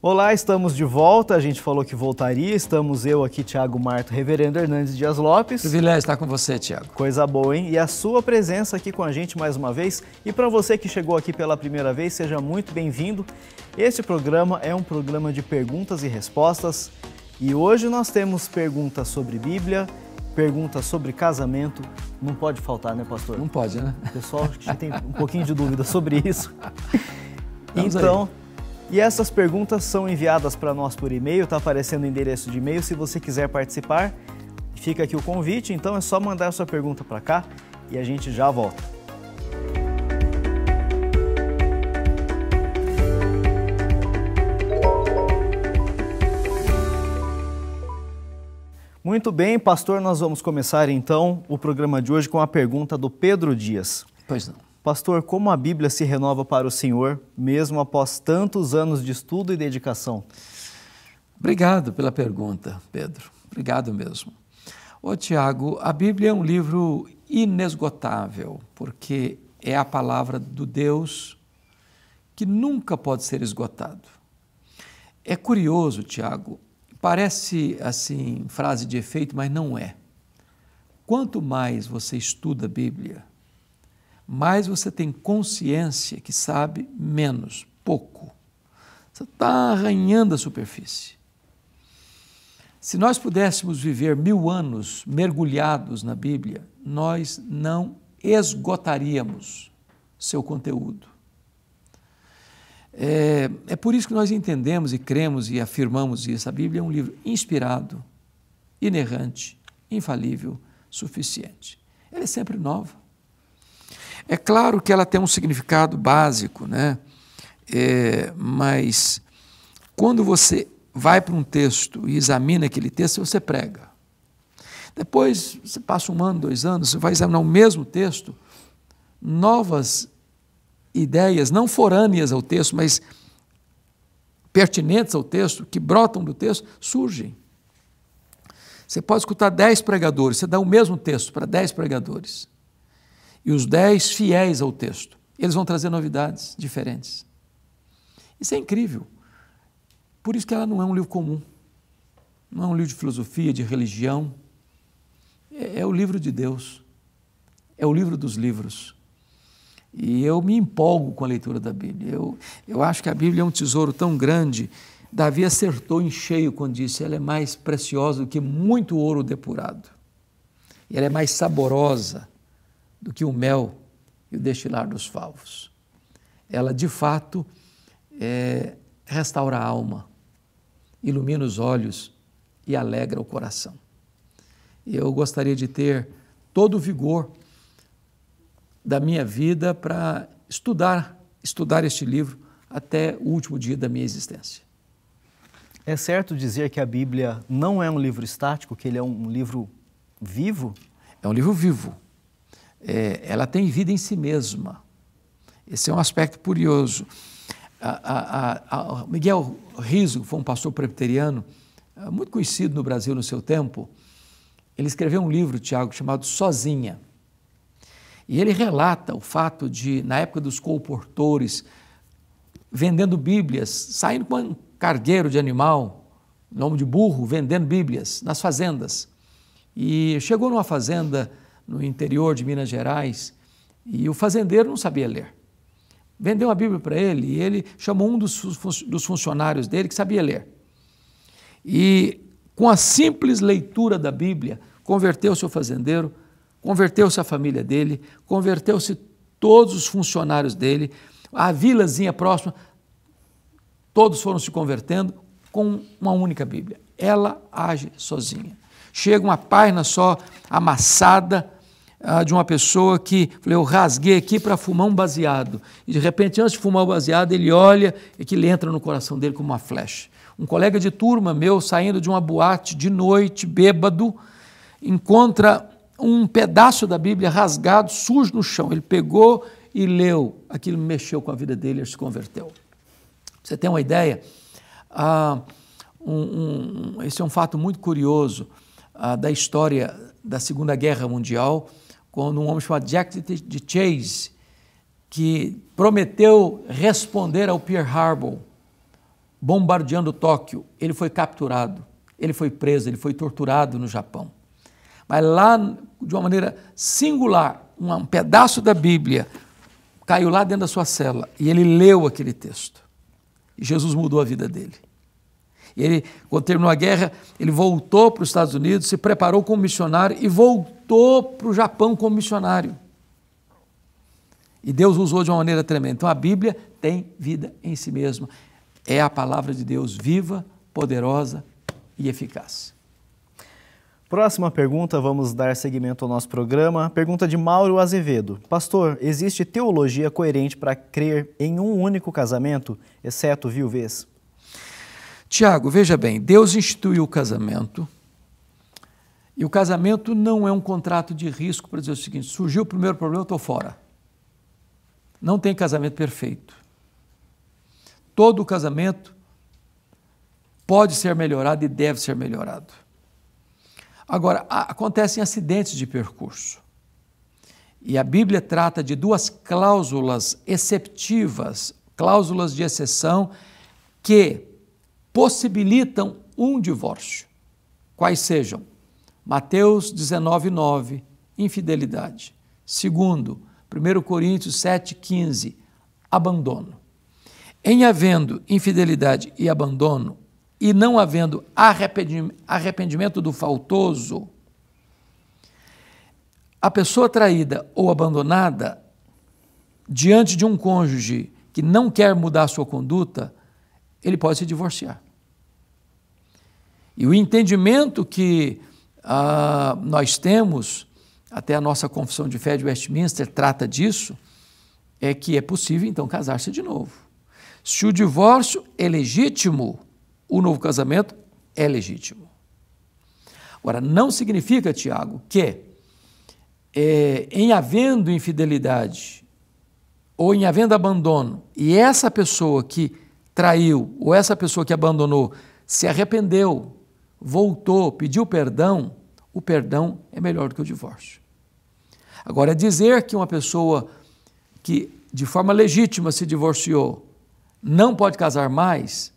Olá, estamos de volta. A gente falou que voltaria. Estamos eu aqui, Tiago Marto, Reverendo Hernandes Dias Lopes. Privilégio estar com você, Tiago. Coisa boa, hein? E a sua presença aqui com a gente mais uma vez. E para você que chegou aqui pela primeira vez, seja muito bem-vindo. Este programa é um programa de perguntas e respostas. E hoje nós temos perguntas sobre Bíblia, perguntas sobre casamento. Não pode faltar, né, pastor? Não pode, né? O pessoal tem um pouquinho de dúvida sobre isso. Vamos então. Aí. E essas perguntas são enviadas para nós por e-mail, está aparecendo o endereço de e-mail. Se você quiser participar, fica aqui o convite, então é só mandar sua pergunta para cá e a gente já volta. Muito bem, pastor, nós vamos começar então o programa de hoje com a pergunta do Pedro Dias. Pois não. Pastor, como a Bíblia se renova para o Senhor, mesmo após tantos anos de estudo e dedicação? Obrigado pela pergunta, Pedro. Obrigado mesmo. Ô Tiago, a Bíblia é um livro inesgotável, porque é a palavra do Deus que nunca pode ser esgotado. É curioso, Tiago, parece assim frase de efeito, mas não é. Quanto mais você estuda a Bíblia, mais você tem consciência que sabe menos, pouco. Você está arranhando a superfície. Se nós pudéssemos viver mil anos mergulhados na Bíblia, nós não esgotaríamos seu conteúdo. É, é, por isso que nós entendemos e cremos e afirmamos isso. A Bíblia é um livro inspirado, inerrante, infalível, suficiente. Ela é sempre nova. É claro que ela tem um significado básico, né? É, mas quando você vai para um texto e examina aquele texto, você prega. Depois, você passa um ano, dois anos, você vai examinar o mesmo texto, novas ideias, não forâneas ao texto, mas pertinentes ao texto, que brotam do texto, surgem. Você pode escutar dez pregadores, você dá o mesmo texto para dez pregadores e os dez fiéis ao texto. Eles vão trazer novidades diferentes. Isso é incrível. Por isso que ela não é um livro comum. Não é um livro de filosofia, de religião. É, é o livro de Deus. É o livro dos livros. E eu me empolgo com a leitura da Bíblia. Eu, eu acho que a Bíblia é um tesouro tão grande. Davi acertou em cheio quando disse: ela é mais preciosa do que muito ouro depurado. E ela é mais saborosa do que o mel e o destilar dos favos. Ela, de fato, é, restaura a alma, ilumina os olhos e alegra o coração. Eu gostaria de ter todo o vigor da minha vida para estudar, estudar este livro até o último dia da minha existência. É certo dizer que a Bíblia não é um livro estático, que ele é um livro vivo? É um livro vivo é, ela tem vida em si mesma. Esse é um aspecto curioso. A, a, a, Miguel Riso foi um pastor presbiteriano é, muito conhecido no Brasil no seu tempo. Ele escreveu um livro, Tiago, chamado Sozinha. E ele relata o fato de, na época dos comportores, vendendo Bíblias, saindo com um cargueiro de animal, nome de burro, vendendo Bíblias nas fazendas. E chegou numa fazenda no interior de Minas Gerais, e o fazendeiro não sabia ler. Vendeu a Bíblia para ele e ele chamou um dos, dos funcionários dele que sabia ler. E com a simples leitura da Bíblia, converteu-se o fazendeiro, converteu-se a família dele, converteu-se todos os funcionários dele, a vilazinha próxima, todos foram se convertendo com uma única Bíblia. Ela age sozinha. Chega uma página só, amassada, ah, de uma pessoa que, falei, eu rasguei aqui para fumar um baseado. E de repente, antes de fumar o baseado, ele olha e que ele entra no coração dele como uma flecha. Um colega de turma meu, saindo de uma boate de noite, bêbado, encontra um pedaço da Bíblia rasgado, sujo no chão. Ele pegou e leu. Aquilo mexeu com a vida dele, ele se converteu. Você tem uma ideia? Ah, um, um, esse é um fato muito curioso ah, da história da Segunda Guerra Mundial quando um homem chamado Jack de Chase, que prometeu responder ao Pierre Harbor, bombardeando Tóquio, ele foi capturado, ele foi preso, ele foi torturado no Japão. Mas lá, de uma maneira singular, um pedaço da Bíblia caiu lá dentro da sua cela e ele leu aquele texto. E Jesus mudou a vida dele. E ele, quando terminou a guerra, ele voltou para os Estados Unidos, se preparou como missionário e voltou para o Japão como missionário. E Deus usou de uma maneira tremenda. Então a Bíblia tem vida em si mesma. É a palavra de Deus viva, poderosa e eficaz. Próxima pergunta, vamos dar seguimento ao nosso programa. Pergunta de Mauro Azevedo. Pastor, existe teologia coerente para crer em um único casamento, exceto viuvez? Tiago, veja bem, Deus instituiu o casamento. E o casamento não é um contrato de risco para dizer o seguinte: surgiu o primeiro problema, eu estou fora. Não tem casamento perfeito. Todo casamento pode ser melhorado e deve ser melhorado. Agora, acontecem acidentes de percurso. E a Bíblia trata de duas cláusulas exceptivas, cláusulas de exceção, que possibilitam um divórcio, quais sejam Mateus 19, 9, infidelidade. Segundo, 1 Coríntios 7, 15, abandono. Em havendo infidelidade e abandono, e não havendo arrependimento do faltoso, a pessoa traída ou abandonada, diante de um cônjuge que não quer mudar sua conduta, ele pode se divorciar. E o entendimento que ah, nós temos, até a nossa confissão de fé de Westminster trata disso, é que é possível então casar-se de novo. Se o divórcio é legítimo, o novo casamento é legítimo. Agora, não significa, Tiago, que é, em havendo infidelidade ou em havendo abandono, e essa pessoa que traiu ou essa pessoa que abandonou se arrependeu voltou, pediu perdão, o perdão é melhor do que o divórcio. Agora, dizer que uma pessoa que de forma legítima se divorciou não pode casar mais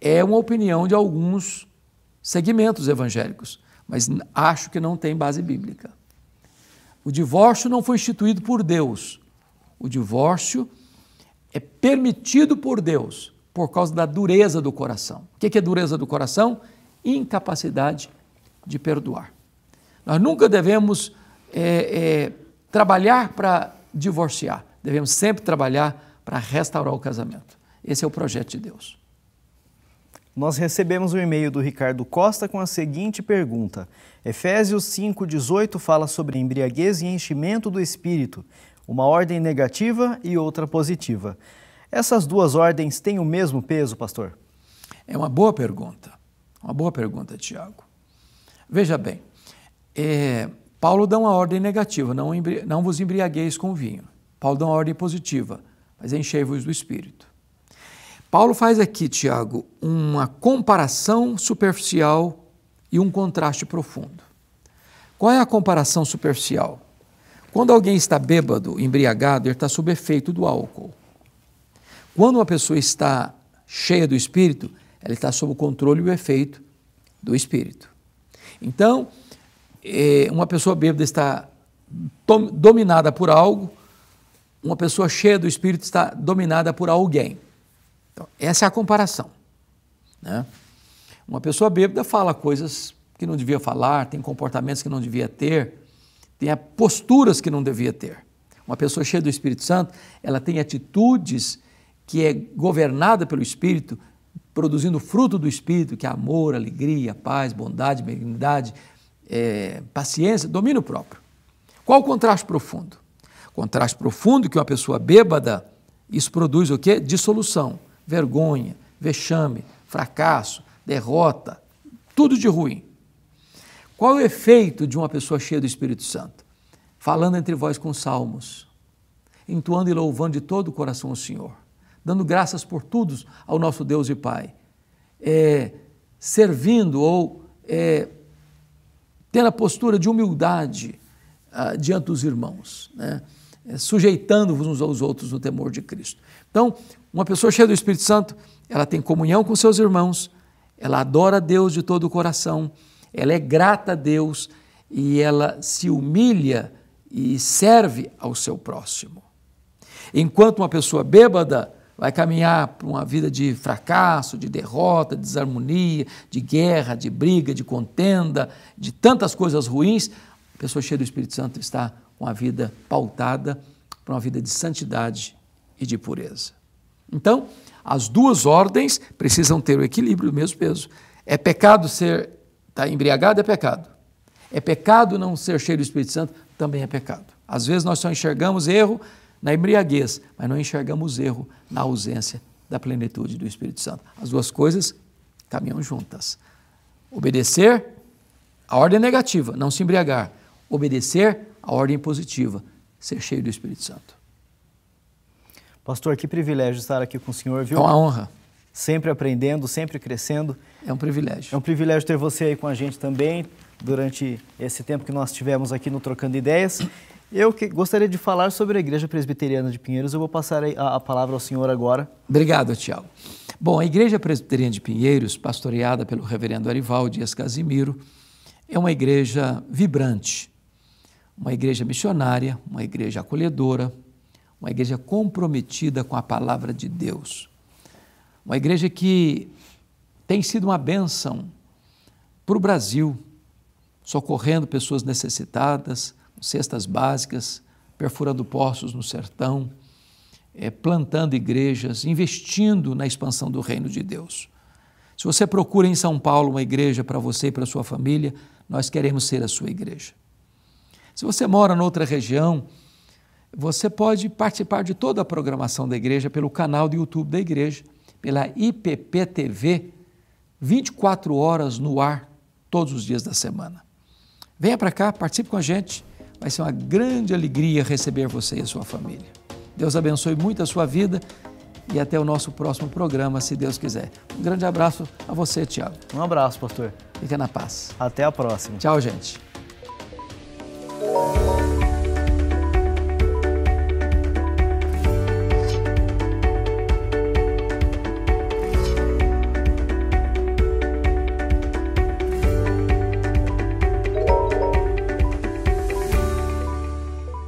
é uma opinião de alguns segmentos evangélicos, mas acho que não tem base bíblica. O divórcio não foi instituído por Deus. O divórcio é permitido por Deus por causa da dureza do coração. O que é dureza do coração? incapacidade de perdoar. Nós nunca devemos é, é, trabalhar para divorciar, devemos sempre trabalhar para restaurar o casamento. Esse é o projeto de Deus. Nós recebemos um e-mail do Ricardo Costa com a seguinte pergunta: Efésios 5,18 fala sobre embriaguez e enchimento do espírito, uma ordem negativa e outra positiva. Essas duas ordens têm o mesmo peso, pastor? É uma boa pergunta. Uma boa pergunta, Tiago. Veja bem, é, Paulo dá uma ordem negativa, não, não vos embriagueis com vinho. Paulo dá uma ordem positiva, mas enchei-vos do Espírito. Paulo faz aqui, Tiago, uma comparação superficial e um contraste profundo. Qual é a comparação superficial? Quando alguém está bêbado, embriagado, ele está sob efeito do álcool. Quando uma pessoa está cheia do espírito, ela está sob o controle e o efeito do espírito. Então, é, uma pessoa bêbada está dominada por algo, uma pessoa cheia do espírito está dominada por alguém. Então, essa é a comparação. Né? Uma pessoa bêbada fala coisas que não devia falar, tem comportamentos que não devia ter, tem posturas que não devia ter. Uma pessoa cheia do Espírito Santo, ela tem atitudes que é governada pelo Espírito produzindo fruto do Espírito, que é amor, alegria, paz, bondade, benignidade, é, paciência, domínio próprio. Qual o contraste profundo? Contraste profundo que uma pessoa bêbada, isso produz o quê? Dissolução, vergonha, vexame, fracasso, derrota, tudo de ruim. Qual o efeito de uma pessoa cheia do Espírito Santo? Falando entre vós com salmos, entoando e louvando de todo o coração o Senhor dando graças por todos ao nosso Deus e Pai, é, servindo ou é, tendo a postura de humildade ah, diante dos irmãos, né? é, sujeitando-vos uns aos outros no temor de Cristo. Então, uma pessoa cheia do Espírito Santo, ela tem comunhão com seus irmãos, ela adora a Deus de todo o coração, ela é grata a Deus e ela se humilha e serve ao seu próximo. Enquanto uma pessoa bêbada, vai caminhar para uma vida de fracasso, de derrota, de desarmonia, de guerra, de briga, de contenda, de tantas coisas ruins, a pessoa cheia do Espírito Santo está com a vida pautada para uma vida de santidade e de pureza. Então, as duas ordens precisam ter o equilíbrio, o mesmo peso. É pecado ser tá embriagado, é pecado. É pecado não ser cheio do Espírito Santo, também é pecado. Às vezes nós só enxergamos erro na embriaguez, mas não enxergamos erro na ausência da plenitude do Espírito Santo. As duas coisas caminham juntas. Obedecer a ordem negativa, não se embriagar. Obedecer a ordem positiva, ser cheio do Espírito Santo. Pastor, que privilégio estar aqui com o senhor, viu? É uma honra. Sempre aprendendo, sempre crescendo. É um privilégio. É um privilégio ter você aí com a gente também durante esse tempo que nós tivemos aqui no Trocando Ideias. Eu que gostaria de falar sobre a Igreja Presbiteriana de Pinheiros. Eu vou passar a, a palavra ao senhor agora. Obrigado, Tiago. Bom, a Igreja Presbiteriana de Pinheiros, pastoreada pelo reverendo Arival Dias Casimiro, é uma igreja vibrante, uma igreja missionária, uma igreja acolhedora, uma igreja comprometida com a palavra de Deus. Uma igreja que tem sido uma bênção para o Brasil, socorrendo pessoas necessitadas, cestas básicas, perfurando poços no sertão, é, plantando igrejas, investindo na expansão do reino de Deus. Se você procura em São Paulo uma igreja para você e para sua família, nós queremos ser a sua igreja. Se você mora noutra região, você pode participar de toda a programação da igreja pelo canal do YouTube da igreja, pela IPPTV, 24 horas no ar, todos os dias da semana. Venha para cá, participe com a gente. Vai ser uma grande alegria receber você e a sua família. Deus abençoe muito a sua vida e até o nosso próximo programa, se Deus quiser. Um grande abraço a você, Tiago. Um abraço, pastor. Fica na paz. Até a próxima. Tchau, gente.